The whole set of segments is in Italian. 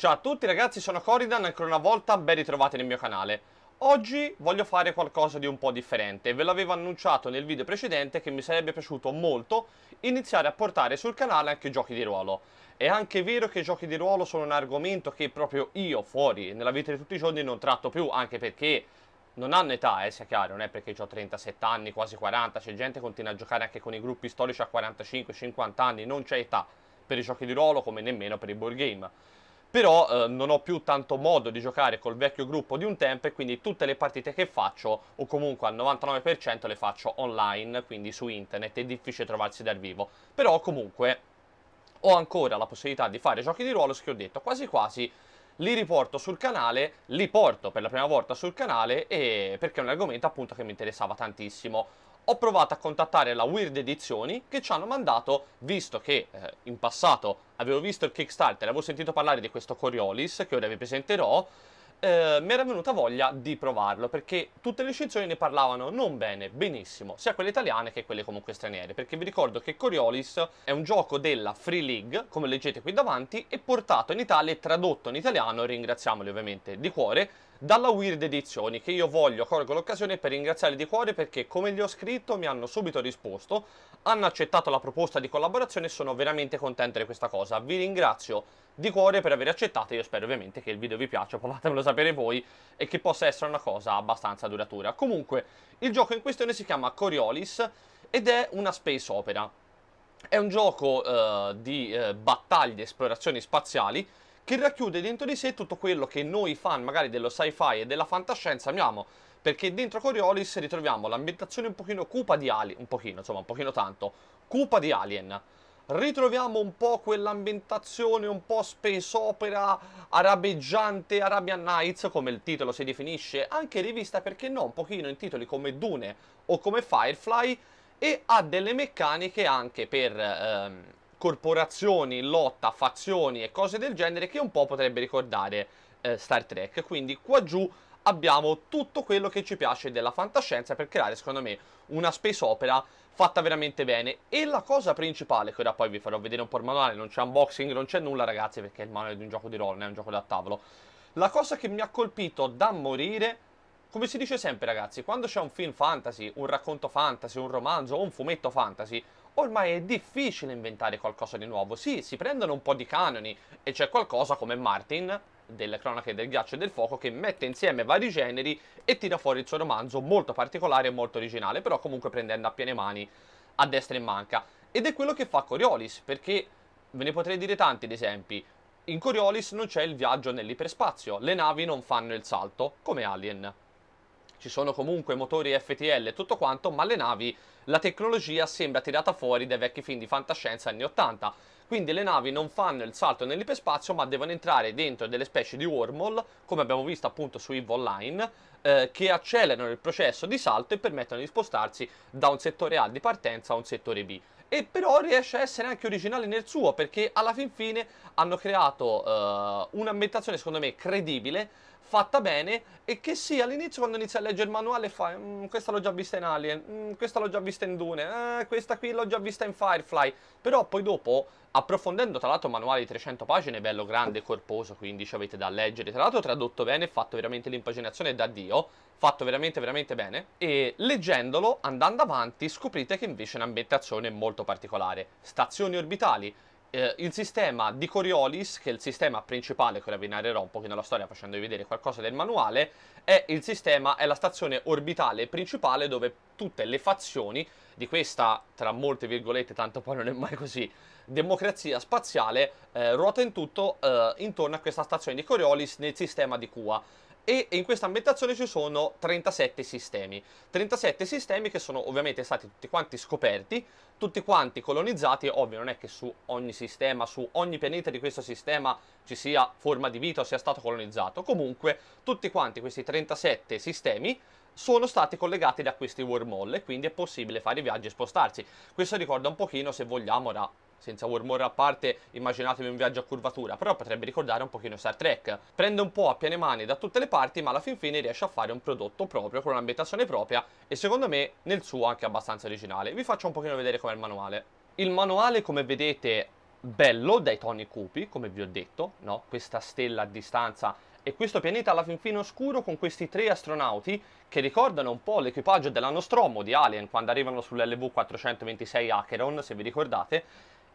Ciao a tutti ragazzi, sono Coridan, ancora una volta ben ritrovati nel mio canale. Oggi voglio fare qualcosa di un po' differente, ve l'avevo annunciato nel video precedente che mi sarebbe piaciuto molto iniziare a portare sul canale anche giochi di ruolo. È anche vero che i giochi di ruolo sono un argomento che proprio io fuori nella vita di tutti i giorni non tratto più, anche perché non hanno età, eh, sia chiaro, non è perché ho 37 anni, quasi 40, c'è gente che continua a giocare anche con i gruppi storici a 45-50 anni, non c'è età per i giochi di ruolo come nemmeno per i board game però eh, non ho più tanto modo di giocare col vecchio gruppo di un tempo e quindi tutte le partite che faccio o comunque al 99% le faccio online, quindi su internet, è difficile trovarsi dal vivo, però comunque ho ancora la possibilità di fare giochi di ruolo, che ho detto quasi quasi li riporto sul canale, li porto per la prima volta sul canale perché è un argomento appunto che mi interessava tantissimo ho provato a contattare la Weird Edizioni che ci hanno mandato, visto che eh, in passato avevo visto il Kickstarter, avevo sentito parlare di questo Coriolis che ora vi presenterò, eh, mi era venuta voglia di provarlo perché tutte le recensioni ne parlavano non bene, benissimo, sia quelle italiane che quelle comunque straniere, perché vi ricordo che Coriolis è un gioco della Free League, come leggete qui davanti, e portato in Italia e tradotto in italiano, ringraziamoli ovviamente di cuore, dalla Weird Edizioni che io voglio, colgo l'occasione per ringraziare di cuore perché come gli ho scritto mi hanno subito risposto, hanno accettato la proposta di collaborazione e sono veramente contento di questa cosa. Vi ringrazio di cuore per aver accettato, io spero ovviamente che il video vi piaccia, fatemelo sapere voi e che possa essere una cosa abbastanza duratura. Comunque, il gioco in questione si chiama Coriolis ed è una space opera. È un gioco eh, di eh, battaglie esplorazioni spaziali che racchiude dentro di sé tutto quello che noi fan magari dello sci-fi e della fantascienza amiamo, perché dentro Coriolis ritroviamo l'ambientazione un pochino cupa di Alien, un pochino, insomma, un pochino tanto, cupa di Alien. Ritroviamo un po' quell'ambientazione un po' space opera arabeggiante, Arabian Nights, come il titolo si definisce, anche rivista perché no, un pochino in titoli come Dune o come Firefly e ha delle meccaniche anche per ehm, corporazioni, lotta, fazioni e cose del genere che un po' potrebbe ricordare eh, Star Trek. Quindi qua giù abbiamo tutto quello che ci piace della fantascienza per creare, secondo me, una space opera fatta veramente bene. E la cosa principale, che ora poi vi farò vedere un po' il manuale, non c'è unboxing, non c'è nulla ragazzi, perché il manuale è di un gioco di roll, non è un gioco da tavolo. La cosa che mi ha colpito da morire come si dice sempre ragazzi, quando c'è un film fantasy, un racconto fantasy, un romanzo o un fumetto fantasy, ormai è difficile inventare qualcosa di nuovo. Sì, si prendono un po' di canoni e c'è qualcosa come Martin delle cronache del ghiaccio e del fuoco che mette insieme vari generi e tira fuori il suo romanzo molto particolare e molto originale, però comunque prendendo a piene mani a destra e manca. Ed è quello che fa Coriolis, perché ve ne potrei dire tanti di esempi. In Coriolis non c'è il viaggio nell'iperspazio, le navi non fanno il salto, come Alien ci sono comunque motori FTL e tutto quanto, ma le navi, la tecnologia sembra tirata fuori dai vecchi film di fantascienza anni 80. Quindi le navi non fanno il salto nell'iperspazio, ma devono entrare dentro delle specie di wormhole, come abbiamo visto appunto su EVE Online, eh, che accelerano il processo di salto e permettono di spostarsi da un settore A di partenza a un settore B e però riesce a essere anche originale nel suo perché alla fin fine hanno creato uh, un'ambientazione secondo me credibile fatta bene e che sì, all'inizio quando inizi a leggere il manuale fai mm, questa l'ho già vista in Alien, mm, questa l'ho già vista in Dune, eh, questa qui l'ho già vista in Firefly, però poi dopo approfondendo tra l'altro il manuale di 300 pagine bello grande, corposo, quindi ci avete da leggere, tra l'altro tradotto bene, fatto veramente l'impaginazione da Dio, fatto veramente veramente bene e leggendolo, andando avanti, scoprite che invece è un'ambientazione molto particolare, stazioni orbitali, eh, il sistema di Coriolis, che è il sistema principale che vi narrerò un pochino la storia facendovi vedere qualcosa del manuale, è il sistema, è la stazione orbitale principale dove tutte le fazioni di questa, tra molte virgolette, tanto poi non è mai così, democrazia spaziale, eh, ruota in tutto eh, intorno a questa stazione di Coriolis nel sistema di Cua e in questa ambientazione ci sono 37 sistemi. 37 sistemi che sono ovviamente stati tutti quanti scoperti, tutti quanti colonizzati, ovvio non è che su ogni sistema, su ogni pianeta di questo sistema ci sia forma di vita o sia stato colonizzato, comunque tutti quanti questi 37 sistemi sono stati collegati da questi wormhole, quindi è possibile fare i viaggi e spostarsi. Questo ricorda un pochino, se vogliamo, da senza warmore a parte immaginatevi un viaggio a curvatura, però potrebbe ricordare un pochino Star Trek. Prende un po' a piene mani da tutte le parti, ma alla fin fine riesce a fare un prodotto proprio, con un'ambientazione propria e secondo me nel suo anche abbastanza originale. Vi faccio un pochino vedere com'è il manuale. Il manuale, come vedete, bello dai toni cupi, come vi ho detto, no? Questa stella a distanza e questo pianeta alla fin fine oscuro con questi tre astronauti che ricordano un po' l'equipaggio della Nostromo di Alien quando arrivano sull'LV-426 Acheron, se vi ricordate,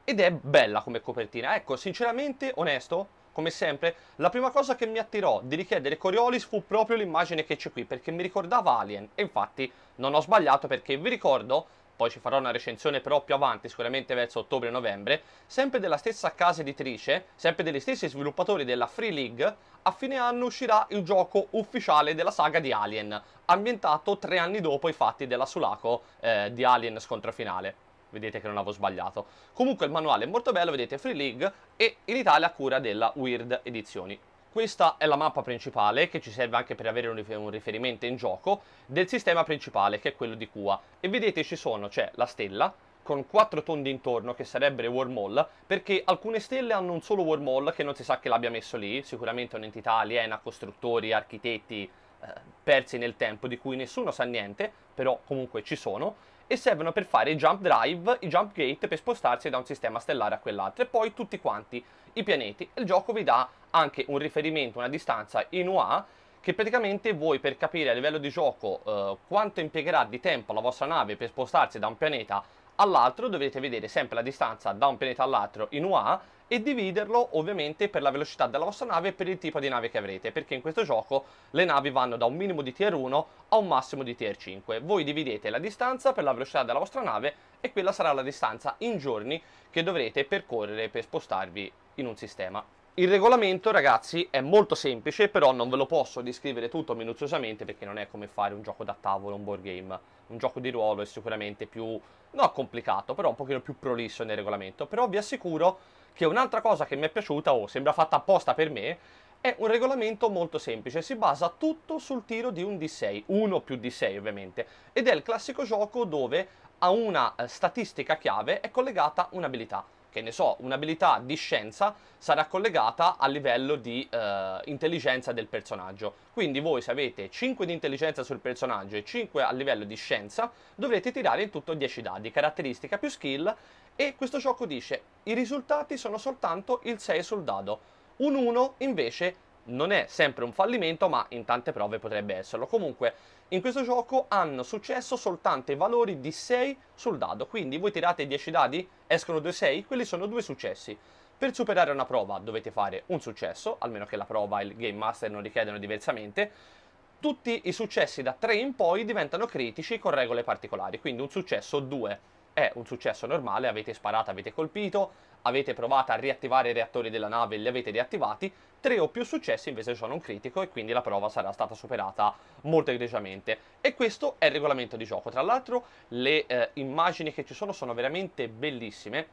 ed è bella come copertina. Ecco, sinceramente, onesto, come sempre, la prima cosa che mi attirò di richiedere Coriolis fu proprio l'immagine che c'è qui, perché mi ricordava Alien, e infatti non ho sbagliato perché vi ricordo, poi ci farò una recensione però più avanti, sicuramente verso ottobre-novembre, sempre della stessa casa editrice, sempre degli stessi sviluppatori della Free League, a fine anno uscirà il gioco ufficiale della saga di Alien, ambientato tre anni dopo i fatti della Sulaco eh, di Alien scontro finale vedete che non avevo sbagliato. Comunque il manuale è molto bello, vedete Free League e in Italia cura della Weird Edizioni. Questa è la mappa principale che ci serve anche per avere un riferimento in gioco del sistema principale che è quello di Kua. e vedete ci sono, c'è la stella con quattro tondi intorno che sarebbero i wormhole perché alcune stelle hanno un solo wormhole che non si sa che l'abbia messo lì, sicuramente un'entità aliena, costruttori, architetti eh, persi nel tempo di cui nessuno sa niente, però comunque ci sono e servono per fare i jump drive, i jump gate per spostarsi da un sistema stellare a quell'altro e poi tutti quanti i pianeti. Il gioco vi dà anche un riferimento, una distanza in UA che praticamente voi per capire a livello di gioco eh, quanto impiegherà di tempo la vostra nave per spostarsi da un pianeta all'altro dovete vedere sempre la distanza da un pianeta all'altro in UA e dividerlo ovviamente per la velocità della vostra nave e per il tipo di nave che avrete, perché in questo gioco le navi vanno da un minimo di tier 1 a un massimo di tier 5. Voi dividete la distanza per la velocità della vostra nave e quella sarà la distanza in giorni che dovrete percorrere per spostarvi in un sistema. Il regolamento ragazzi è molto semplice però non ve lo posso descrivere tutto minuziosamente perché non è come fare un gioco da tavolo, un board game, un gioco di ruolo è sicuramente più, no complicato però un pochino più prolisso nel regolamento però vi assicuro che un'altra cosa che mi è piaciuta o sembra fatta apposta per me, è un regolamento molto semplice, si basa tutto sul tiro di un D6, uno più D6 ovviamente, ed è il classico gioco dove a una eh, statistica chiave è collegata un'abilità. Che ne so, un'abilità di scienza sarà collegata al livello di eh, intelligenza del personaggio. Quindi voi se avete 5 di intelligenza sul personaggio e 5 a livello di scienza, dovrete tirare in tutto 10 dadi, caratteristica più skill, e questo gioco dice i risultati sono soltanto il 6 sul dado. Un 1 invece non è sempre un fallimento, ma in tante prove potrebbe esserlo. Comunque, in questo gioco hanno successo soltanto i valori di 6 sul dado, quindi voi tirate 10 dadi, escono 2 6, quelli sono due successi. Per superare una prova dovete fare un successo, almeno che la prova e il game master non richiedano diversamente. Tutti i successi da 3 in poi diventano critici con regole particolari, quindi un successo o due è un successo normale, avete sparato, avete colpito, avete provato a riattivare i reattori della nave, e li avete riattivati, tre o più successi invece sono un critico e quindi la prova sarà stata superata molto egregiamente. E questo è il regolamento di gioco. Tra l'altro le eh, immagini che ci sono sono veramente bellissime.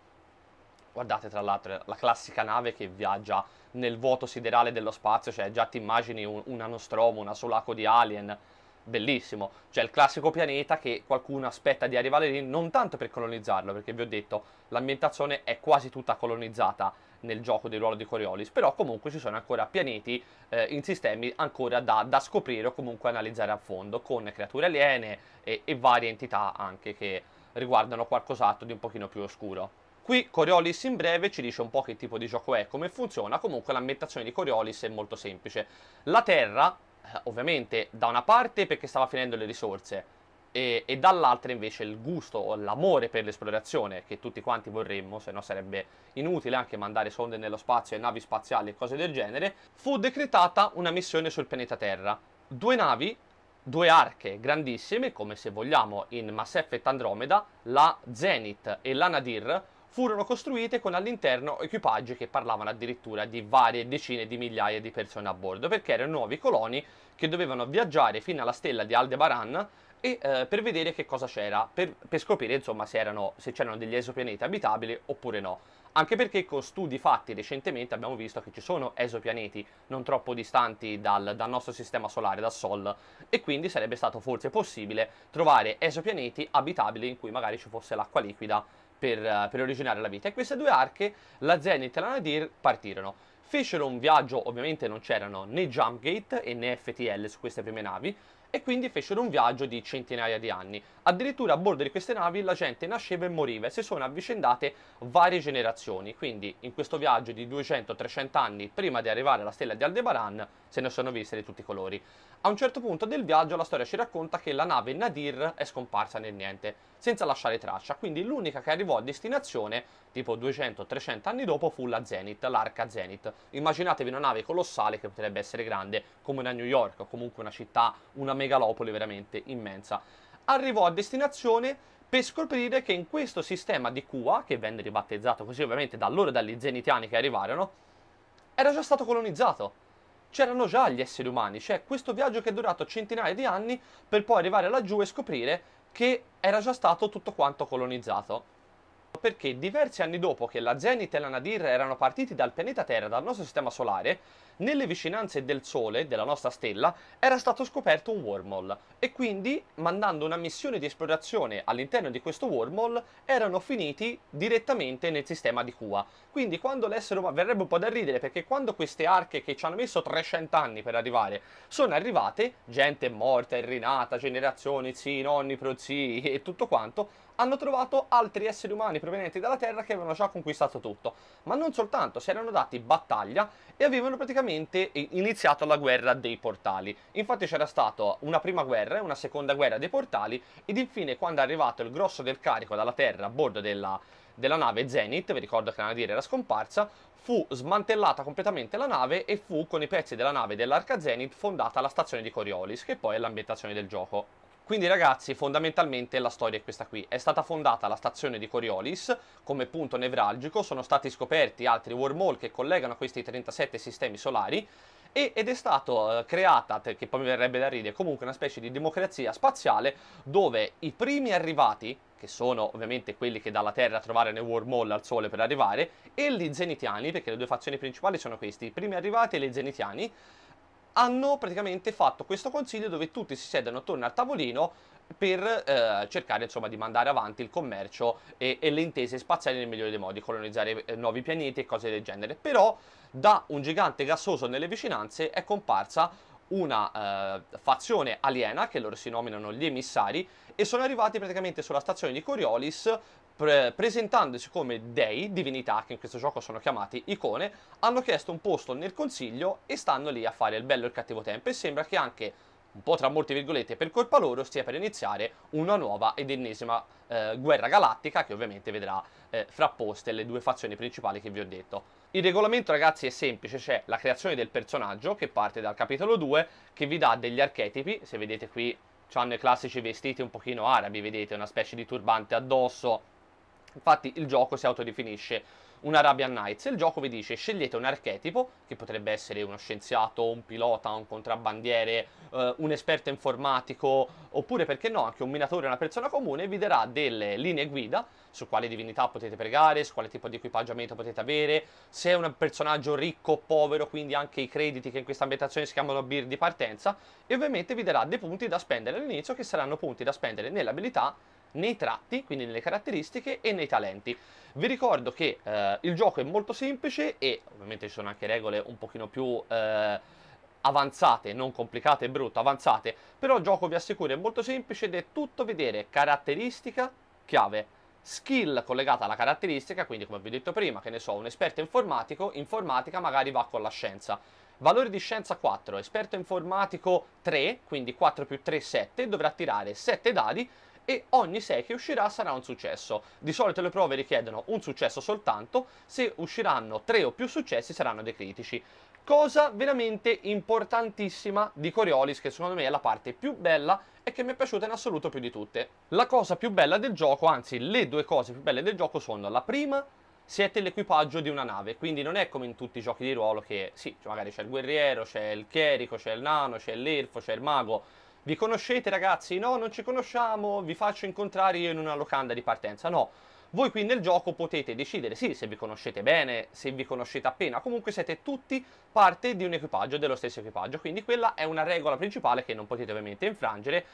Guardate tra l'altro la classica nave che viaggia nel vuoto siderale dello spazio, cioè già ti immagini un, un anostromo, una solaco di alien, bellissimo. Cioè il classico pianeta che qualcuno aspetta di arrivare lì non tanto per colonizzarlo, perché vi ho detto l'ambientazione è quasi tutta colonizzata nel gioco del ruolo di Coriolis, però comunque ci sono ancora pianeti eh, in sistemi ancora da, da, scoprire o comunque analizzare a fondo con creature aliene e, e varie entità anche che riguardano qualcos'altro di un pochino più oscuro. Qui Coriolis in breve ci dice un po' che tipo di gioco è, come funziona, comunque l'ambientazione di Coriolis è molto semplice. La Terra eh, ovviamente da una parte perché stava finendo le risorse e, e dall'altra invece il gusto o l'amore per l'esplorazione che tutti quanti vorremmo, se no sarebbe inutile anche mandare sonde nello spazio e navi spaziali e cose del genere, fu decretata una missione sul pianeta Terra. Due navi due arche grandissime, come se vogliamo in Mass Effect Andromeda, la Zenith e la Nadir, furono costruite con all'interno equipaggi che parlavano addirittura di varie decine di migliaia di persone a bordo, perché erano nuovi coloni che dovevano viaggiare fino alla stella di Aldebaran e, eh, per vedere che cosa c'era, per, per scoprire insomma se, erano, se c'erano degli esopianeti abitabili oppure no. Anche perché con studi fatti recentemente abbiamo visto che ci sono esopianeti non troppo distanti dal, dal, nostro sistema solare, da Sol, e quindi sarebbe stato forse possibile trovare esopianeti abitabili in cui magari ci fosse l'acqua liquida per, eh, per originare la vita. E queste due arche, la Zenith e la Nadir, partirono. Fecero un viaggio, ovviamente non c'erano né Jumpgate e né FTL su queste prime navi, e quindi fecero un viaggio di centinaia di anni. Addirittura a bordo di queste navi la gente nasceva e moriva e si sono avvicendate varie generazioni, quindi in questo viaggio di 200-300 anni prima di arrivare alla stella di Aldebaran se ne sono viste di tutti i colori. A un certo punto del viaggio la storia ci racconta che la nave Nadir è scomparsa nel niente, senza lasciare traccia, quindi l'unica che arrivò a destinazione, tipo 200-300 anni dopo, fu la Zenith, l'arca Zenith. Immaginatevi una nave colossale che potrebbe essere grande come una New York o comunque una città, una megalopoli veramente immensa. Arrivò a destinazione per scoprire che in questo sistema di Cua, che venne ribattezzato così ovviamente da loro e dagli zenitiani che arrivarono, era già stato colonizzato. C'erano già gli esseri umani, cioè questo viaggio che è durato centinaia di anni per poi arrivare laggiù e scoprire che era già stato tutto quanto colonizzato perché diversi anni dopo che la Zenith e la Nadir erano partiti dal pianeta Terra, dal nostro sistema solare, nelle vicinanze del Sole, della nostra stella, era stato scoperto un wormhole e quindi, mandando una missione di esplorazione all'interno di questo wormhole, erano finiti direttamente nel sistema di Cua. Quindi quando l'essere umano... verrebbe un po' da ridere perché quando queste arche che ci hanno messo 300 anni per arrivare sono arrivate, gente morta, irrinata, generazioni, zii, nonni, prozii e tutto quanto, hanno trovato altri esseri umani provenienti dalla Terra che avevano già conquistato tutto. Ma non soltanto, si erano dati battaglia e avevano praticamente iniziato la guerra dei portali. Infatti c'era stata una prima guerra e una seconda guerra dei portali ed infine quando è arrivato il grosso del carico dalla Terra a bordo della, della nave Zenith, vi ricordo che la nadiera era scomparsa, fu smantellata completamente la nave e fu con i pezzi della nave dell'Arca Zenith fondata la stazione di Coriolis, che poi è l'ambientazione del gioco. Quindi ragazzi fondamentalmente la storia è questa qui, è stata fondata la stazione di Coriolis come punto nevralgico, sono stati scoperti altri wormhole che collegano questi 37 sistemi solari ed è stata eh, creata, che poi mi verrebbe da ridere, comunque una specie di democrazia spaziale dove i primi arrivati, che sono ovviamente quelli che dalla Terra trovare nel wormhole al Sole per arrivare, e gli zenitiani, perché le due fazioni principali sono questi, i primi arrivati e gli zenitiani, hanno praticamente fatto questo consiglio dove tutti si siedono attorno al tavolino per eh, cercare insomma, di mandare avanti il commercio e, e, le intese spaziali nel migliore dei modi, colonizzare eh, nuovi pianeti e cose del genere. Però da un gigante gassoso nelle vicinanze è comparsa una eh, fazione aliena che loro si nominano gli emissari e sono arrivati praticamente sulla stazione di Coriolis pre- presentandosi come dei, divinità che in questo gioco sono chiamati icone, hanno chiesto un posto nel consiglio e stanno lì a fare il bello e il cattivo tempo e sembra che anche un po' tra molte virgolette per colpa loro stia per iniziare una nuova ed ennesima eh, guerra galattica che ovviamente vedrà eh, frapposte le due fazioni principali che vi ho detto. Il regolamento ragazzi è semplice, c'è la creazione del personaggio che parte dal capitolo 2 che vi dà degli archetipi, se vedete qui hanno i classici vestiti un pochino arabi, vedete una specie di turbante addosso, Infatti il gioco si autodefinisce un Arabian Nights. Il gioco vi dice scegliete un archetipo, che potrebbe essere uno scienziato, un pilota, un contrabbandiere, eh, un esperto informatico, oppure perché no anche un minatore, una persona comune, vi darà delle linee guida su quale divinità potete pregare, su quale tipo di equipaggiamento potete avere, se è un personaggio ricco o povero, quindi anche i crediti che in questa ambientazione si chiamano bir di partenza, e ovviamente vi darà dei punti da spendere all'inizio che saranno punti da spendere nell'abilità nei tratti, quindi nelle caratteristiche e nei talenti. Vi ricordo che eh, il gioco è molto semplice e ovviamente ci sono anche regole un pochino più... Eh, avanzate, non complicate e brutte, avanzate, però il gioco vi assicuro è molto semplice ed è tutto vedere caratteristica, chiave, skill collegata alla caratteristica, quindi come vi ho detto prima, che ne so, un esperto informatico, informatica magari va con la scienza. Valore di scienza 4, esperto informatico 3, quindi 4 più 3 7, dovrà tirare 7 dadi e ogni 6 che uscirà sarà un successo. Di solito le prove richiedono un successo soltanto, se usciranno 3 o più successi saranno dei critici. Cosa veramente importantissima di Coriolis, che secondo me è la parte più bella e che mi è piaciuta in assoluto più di tutte. La cosa più bella del gioco, anzi le due cose più belle del gioco sono la prima siete l'equipaggio di una nave, quindi non è come in tutti i giochi di ruolo che sì, magari c'è il guerriero, c'è il chierico, c'è il nano, c'è l'elfo, c'è il mago, vi conoscete ragazzi? No, non ci conosciamo, vi faccio incontrare io in una locanda di partenza. No, voi qui nel gioco potete decidere, sì, se vi conoscete bene, se vi conoscete appena, comunque siete tutti parte di un equipaggio, dello stesso equipaggio, quindi quella è una regola principale che non potete ovviamente infrangere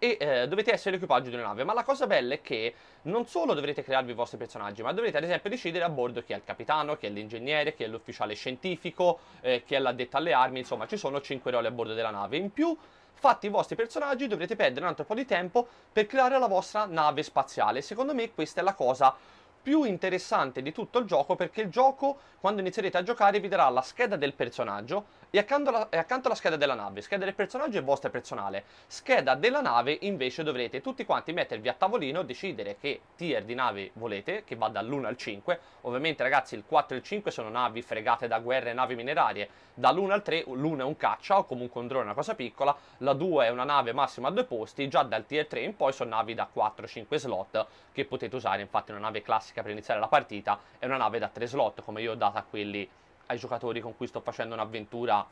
e eh, dovete essere l'equipaggio di una nave, ma la cosa bella è che non solo dovrete crearvi i vostri personaggi, ma dovrete ad esempio decidere a bordo chi è il capitano, chi è l'ingegnere, chi è l'ufficiale scientifico, eh, chi è l'addetto alle armi, insomma ci sono 5 ruoli a bordo della nave, in più fatti i vostri personaggi dovrete perdere un altro po' di tempo per creare la vostra nave spaziale. Secondo me questa è la cosa più interessante di tutto il gioco perché il gioco, quando inizierete a giocare, vi darà la scheda del personaggio e accanto alla, e accanto alla scheda della nave. Scheda del personaggio è vostra personale. Scheda della nave invece dovrete tutti quanti mettervi a tavolino, decidere che tier di nave volete, che va dall'1 al 5. Ovviamente ragazzi il 4 e il 5 sono navi fregate da guerre e navi minerarie. Dall'1 al 3 l'1 è un caccia o comunque un drone, una cosa piccola. La 2 è una nave massima a due posti. Già dal tier 3 in poi sono navi da 4-5 slot che potete usare. Infatti una nave classica classica per iniziare la partita è una nave da 3 slot come io ho data a quelli ai giocatori con cui sto facendo un'avventura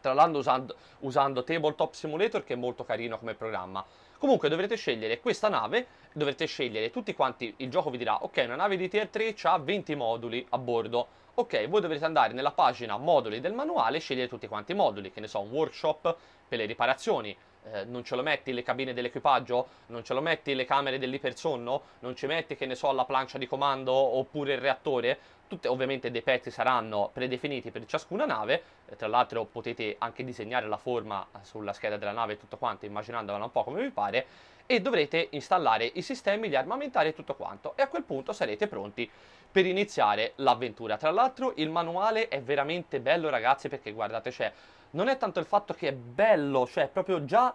tra l'altro usando, usando Tabletop Simulator che è molto carino come programma comunque dovrete scegliere questa nave dovrete scegliere tutti quanti il gioco vi dirà ok una nave di tier 3 ha 20 moduli a bordo ok voi dovrete andare nella pagina moduli del manuale e scegliere tutti quanti i moduli che ne so un workshop per le riparazioni eh, non ce lo metti le cabine dell'equipaggio, non ce lo metti le camere dell'ipersonno, non ci metti che ne so la plancia di comando oppure il reattore, tutte ovviamente dei pezzi saranno predefiniti per ciascuna nave, eh, tra l'altro potete anche disegnare la forma eh, sulla scheda della nave e tutto quanto immaginandola un po' come vi pare e dovrete installare i sistemi, di armamentare e tutto quanto e a quel punto sarete pronti per iniziare l'avventura. Tra l'altro il manuale è veramente bello ragazzi perché guardate c'è non è tanto il fatto che è bello, cioè proprio già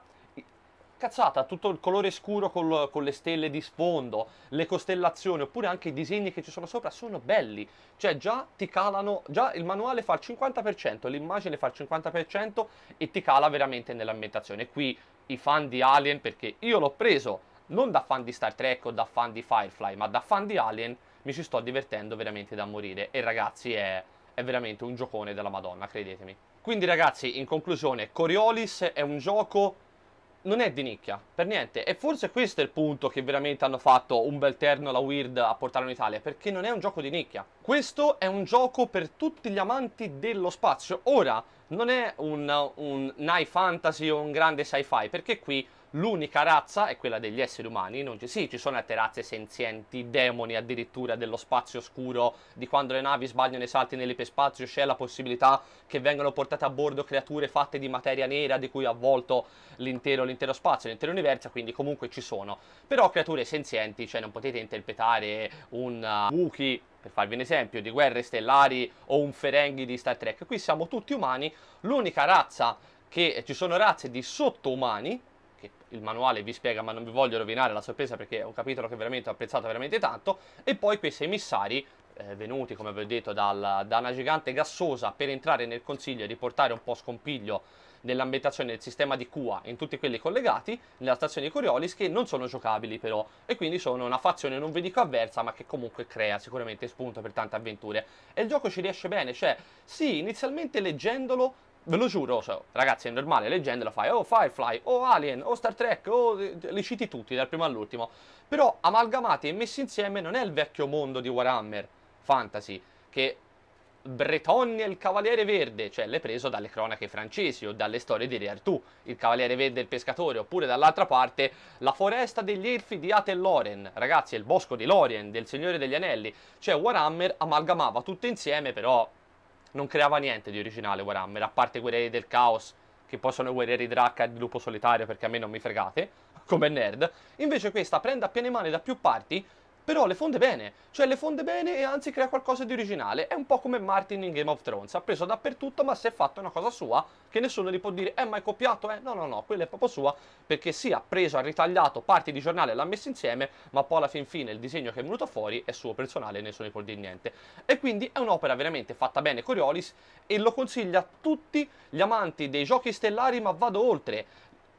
cazzata, tutto il colore scuro col, con le stelle di sfondo, le costellazioni, oppure anche i disegni che ci sono sopra sono belli, cioè già ti calano, già il manuale fa il 50%, l'immagine fa il 50% e ti cala veramente nell'ambientazione. Qui i fan di Alien, perché io l'ho preso non da fan di Star Trek o da fan di Firefly, ma da fan di Alien, mi ci sto divertendo veramente da morire e ragazzi è, è veramente un giocone della Madonna, credetemi. Quindi ragazzi, in conclusione, Coriolis è un gioco non è di nicchia, per niente. E forse questo è il punto che veramente hanno fatto un bel terno alla Weird a portarlo in Italia, perché non è un gioco di nicchia. Questo è un gioco per tutti gli amanti dello spazio. Ora, non è un, un night fantasy o un grande sci-fi, perché qui l'unica razza è quella degli esseri umani, non ci, sì, ci sono altre razze senzienti, demoni addirittura dello spazio oscuro, di quando le navi sbagliano i salti nell'iperspazio c'è la possibilità che vengano portate a bordo creature fatte di materia nera di cui ha avvolto l'intero, l'intero spazio, l'intero universo, quindi comunque ci sono. Però creature senzienti, cioè non potete interpretare un uh, Wookiee per farvi un esempio, di guerre stellari o un Ferenghi di Star Trek. Qui siamo tutti umani, l'unica razza che ci sono razze di sottoumani il manuale vi spiega ma non vi voglio rovinare la sorpresa perché ho capito che veramente ho apprezzato veramente tanto e poi questi emissari eh, venuti come vi ho detto dal, da una gigante gassosa per entrare nel consiglio e riportare un po' scompiglio nell'ambientazione del sistema di Cua in tutti quelli collegati, nella stazione di Coriolis, che non sono giocabili però, e quindi sono una fazione non vi dico avversa, ma che comunque crea sicuramente spunto per tante avventure. E il gioco ci riesce bene, cioè, sì, inizialmente leggendolo ve lo giuro, cioè, ragazzi, è normale, la fai o oh, Firefly, o oh, Alien, o oh, Star Trek, o oh, li citi tutti dal primo all'ultimo. Però amalgamati e messi insieme non è il vecchio mondo di Warhammer Fantasy, che Bretonnia il Cavaliere Verde, cioè l'hai preso dalle cronache francesi o dalle storie di Re Artù, il Cavaliere Verde e il Pescatore, oppure dall'altra parte la foresta degli elfi di Atel ragazzi, è il bosco di Lorien, del Signore degli Anelli, cioè Warhammer amalgamava tutto insieme, però non creava niente di originale Warhammer, a parte guerrieri del caos, che poi sono i guerrieri Dracca di lupo solitario, perché a me non mi fregate, come nerd. Invece questa prende a piene mani da più parti però le fonde bene, cioè le fonde bene e anzi crea qualcosa di originale. È un po' come Martin in Game of Thrones, ha preso dappertutto ma si è fatto una cosa sua che nessuno gli può dire eh, è mai copiato?". Eh no, no, no, quella è proprio sua perché sì, ha preso, ha ritagliato parti di giornale, e l'ha messo insieme, ma poi alla fin fine il disegno che è venuto fuori è suo personale e nessuno gli può dire niente. E quindi è un'opera veramente fatta bene Coriolis e lo consiglia a tutti gli amanti dei giochi stellari, ma vado oltre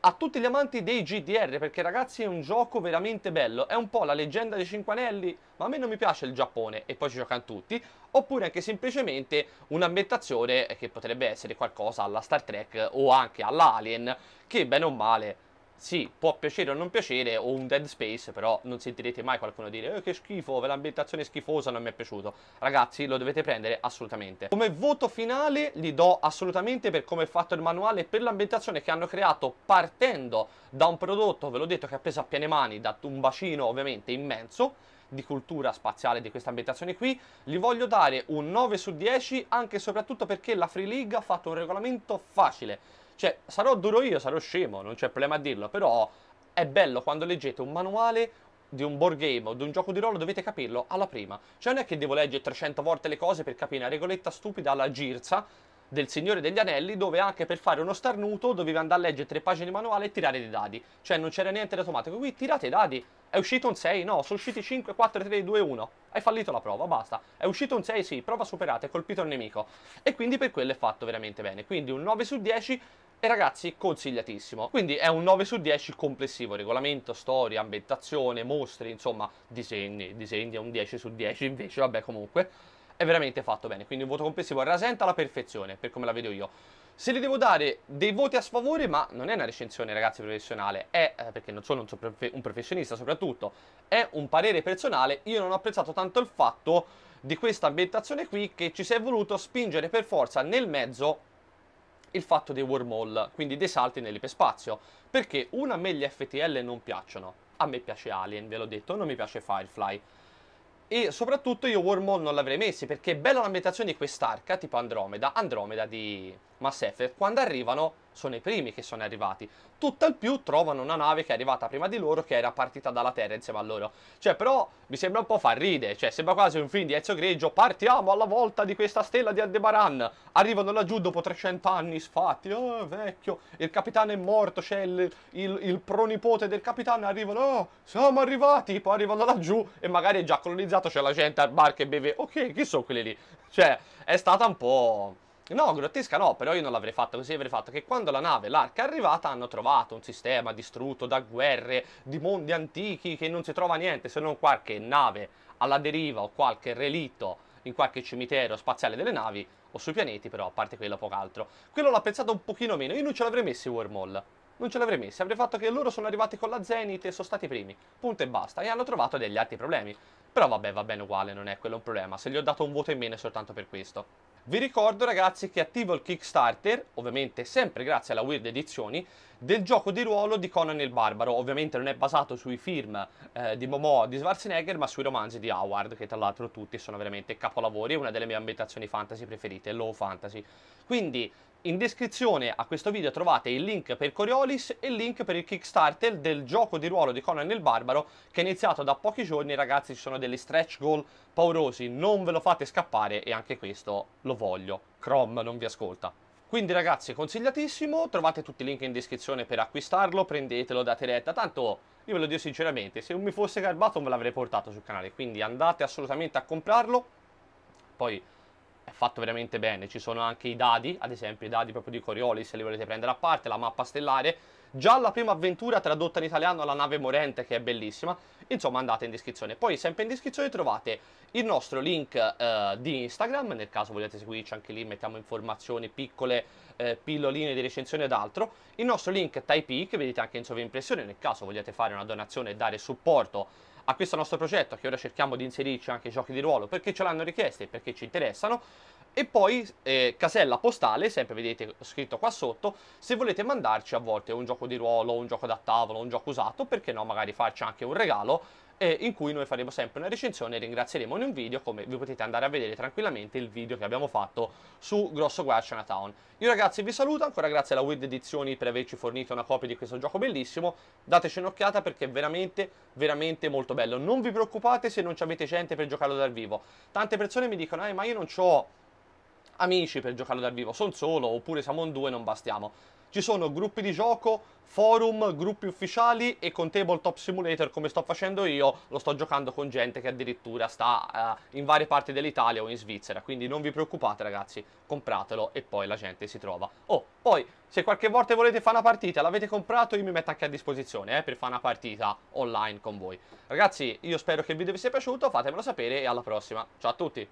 a tutti gli amanti dei GDR perché ragazzi è un gioco veramente bello, è un po' la leggenda dei cinque anelli, ma a me non mi piace il Giappone e poi ci giocano tutti, oppure anche semplicemente un'ambientazione eh, che potrebbe essere qualcosa alla Star Trek o anche all'Alien che bene o male sì, può piacere o non piacere, o un Dead Space, però non sentirete mai qualcuno dire eh, che schifo, l'ambientazione è schifosa, non mi è piaciuto. Ragazzi, lo dovete prendere assolutamente. Come voto finale gli do assolutamente per come è fatto il manuale e per l'ambientazione che hanno creato partendo da un prodotto, ve l'ho detto, che ha preso a piene mani da un bacino ovviamente immenso, di cultura spaziale di questa ambientazione qui, gli voglio dare un 9 su 10 anche e soprattutto perché la Free League ha fatto un regolamento facile cioè, sarò duro io, sarò scemo, non c'è problema a dirlo, però è bello quando leggete un manuale di un board game o di un gioco di ruolo dovete capirlo alla prima. Cioè non è che devo leggere 300 volte le cose per capire una regoletta stupida alla girza del Signore degli Anelli dove anche per fare uno starnuto dovevi andare a leggere tre pagine di manuale e tirare dei dadi. Cioè non c'era niente di automatico, qui tirate i dadi. È uscito un 6, no, sono usciti 5, 4, 3, 2, 1. Hai fallito la prova, basta. È uscito un 6, sì, prova superata, hai colpito il nemico. E quindi per quello è fatto veramente bene. Quindi un 9 su 10 e ragazzi consigliatissimo. Quindi è un 9 su 10 complessivo, regolamento, storia, ambientazione, mostri, insomma, disegni. Disegni è un 10 su 10 invece, vabbè comunque è veramente fatto bene, quindi un voto complessivo rasenta alla perfezione, per come la vedo io. Se li devo dare dei voti a sfavore, ma non è una recensione ragazzi professionale, è, eh, perché non sono un professionista soprattutto, è un parere personale, io non ho apprezzato tanto il fatto di questa ambientazione qui che ci si è voluto spingere per forza nel mezzo il fatto dei wormhole, quindi dei salti nell'iperspazio, perché una a me gli FTL non piacciono, a me piace Alien, ve l'ho detto, non mi piace Firefly, e soprattutto io Wormhole non l'avrei messi perché è bella l'ambientazione di quest'arca tipo Andromeda, Andromeda di Mass Effect, quando arrivano sono i primi che sono arrivati. Tutt'al più trovano una nave che è arrivata prima di loro, che era partita dalla Terra insieme a loro. Cioè, però mi sembra un po' far ridere, cioè sembra quasi un film di Ezio Greggio, partiamo alla volta di questa stella di Aldebaran. Arrivano laggiù dopo 300 anni sfatti, oh vecchio, il capitano è morto, c'è il, il, il, pronipote del capitano, arrivano, oh, siamo arrivati, poi arrivano laggiù e magari è già colonizzato, c'è la gente al bar che beve, ok, chi sono quelli lì? Cioè, è stata un po' No, grottesca no, però io non l'avrei fatta così, avrei fatto che quando la nave, l'arca è arrivata, hanno trovato un sistema distrutto da guerre, di mondi antichi, che non si trova niente se non qualche nave alla deriva o qualche relitto in qualche cimitero spaziale delle navi o sui pianeti, però a parte quello poco altro. Quello l'ha pensato un pochino meno, io non ce l'avrei messo i wormhole. Non ce l'avrei messa, avrei fatto che loro sono arrivati con la Zenith e sono stati i primi, punto e basta, e hanno trovato degli altri problemi. Però vabbè, va bene uguale, non è quello un problema, se gli ho dato un voto in meno è soltanto per questo. Vi ricordo ragazzi che attivo il Kickstarter, ovviamente sempre grazie alla Weird Edizioni, del gioco di ruolo di Conan il Barbaro. Ovviamente non è basato sui film eh, di Momo di Schwarzenegger, ma sui romanzi di Howard, che tra l'altro tutti sono veramente capolavori, è una delle mie ambientazioni fantasy preferite, low fantasy. Quindi in descrizione a questo video trovate il link per Coriolis e il link per il Kickstarter del gioco di ruolo di Conan il Barbaro che è iniziato da pochi giorni, ragazzi ci sono degli stretch goal paurosi, non ve lo fate scappare e anche questo lo voglio, Chrome non vi ascolta. Quindi ragazzi consigliatissimo, trovate tutti i link in descrizione per acquistarlo, prendetelo, date retta, tanto io ve lo dico sinceramente, se non mi fosse garbato non ve l'avrei portato sul canale, quindi andate assolutamente a comprarlo, poi è fatto veramente bene. Ci sono anche i dadi, ad esempio i dadi proprio di Coriolis, se li volete prendere a parte, la mappa stellare. Già la prima avventura tradotta in italiano La nave morente, che è bellissima. Insomma, andate in descrizione. Poi, sempre in descrizione, trovate il nostro link eh, di Instagram. Nel caso volete seguirci, anche lì mettiamo informazioni piccole, eh, pilloline di recensione ed altro. Il nostro link Taipei, che vedete anche in sovraimpressione nel caso vogliate fare una donazione e dare supporto a questo nostro progetto, che ora cerchiamo di inserirci anche i giochi di ruolo perché ce l'hanno richiesti e perché ci interessano. E poi eh, casella postale, sempre vedete scritto qua sotto, se volete mandarci a volte un gioco di ruolo, un gioco da tavolo, un gioco usato, perché no, magari farci anche un regalo eh, in cui noi faremo sempre una recensione e ringrazieremo in un video come vi potete andare a vedere tranquillamente il video che abbiamo fatto su Grosso Guai Chinatown. Io ragazzi vi saluto, ancora grazie alla Weird Edizioni per averci fornito una copia di questo gioco bellissimo, dateci un'occhiata perché è veramente veramente molto bello, non vi preoccupate se non ci avete gente per giocarlo dal vivo, tante persone mi dicono eh, ma io non ho amici per giocarlo dal vivo, sono solo oppure siamo in due non bastiamo ci sono gruppi di gioco, forum, gruppi ufficiali e con Tabletop Simulator come sto facendo io lo sto giocando con gente che addirittura sta uh, in varie parti dell'Italia o in Svizzera quindi non vi preoccupate ragazzi compratelo e poi la gente si trova oh poi se qualche volta volete fare una partita l'avete comprato io mi metto anche a disposizione eh, per fare una partita online con voi ragazzi io spero che il video vi sia piaciuto fatemelo sapere e alla prossima ciao a tutti